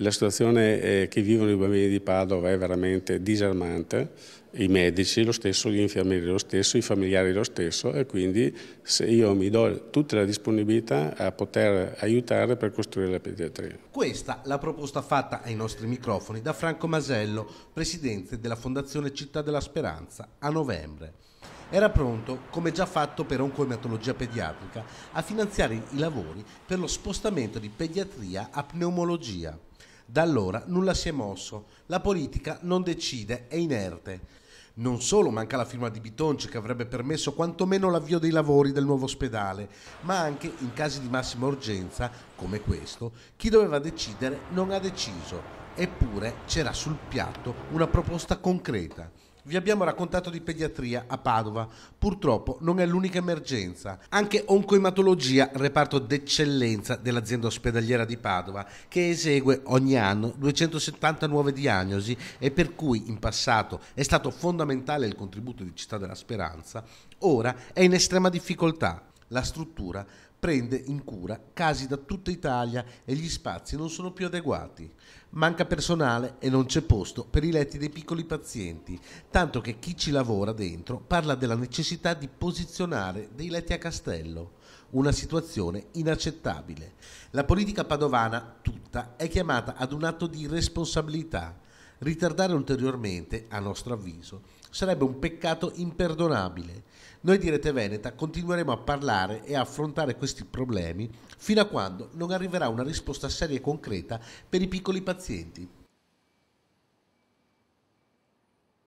La situazione eh, che vivono i bambini di Padova è veramente disarmante, i medici lo stesso, gli infermieri lo stesso, i familiari lo stesso e quindi se io mi do tutta la disponibilità a poter aiutare per costruire la pediatria. Questa la proposta fatta ai nostri microfoni da Franco Masello, presidente della Fondazione Città della Speranza, a novembre era pronto, come già fatto per oncoematologia pediatrica, a finanziare i lavori per lo spostamento di pediatria a pneumologia. Da allora nulla si è mosso, la politica non decide, è inerte. Non solo manca la firma di Bitonci che avrebbe permesso quantomeno l'avvio dei lavori del nuovo ospedale, ma anche in casi di massima urgenza, come questo, chi doveva decidere non ha deciso, eppure c'era sul piatto una proposta concreta. Vi abbiamo raccontato di pediatria a Padova. Purtroppo non è l'unica emergenza. Anche oncoematologia, reparto d'eccellenza dell'azienda ospedaliera di Padova, che esegue ogni anno 270 nuove diagnosi e per cui in passato è stato fondamentale il contributo di Città della Speranza, ora è in estrema difficoltà. La struttura prende in cura casi da tutta Italia e gli spazi non sono più adeguati. Manca personale e non c'è posto per i letti dei piccoli pazienti, tanto che chi ci lavora dentro parla della necessità di posizionare dei letti a castello. Una situazione inaccettabile. La politica padovana tutta è chiamata ad un atto di responsabilità. Ritardare ulteriormente, a nostro avviso, sarebbe un peccato imperdonabile noi di Rete Veneta continueremo a parlare e a affrontare questi problemi fino a quando non arriverà una risposta seria e concreta per i piccoli pazienti.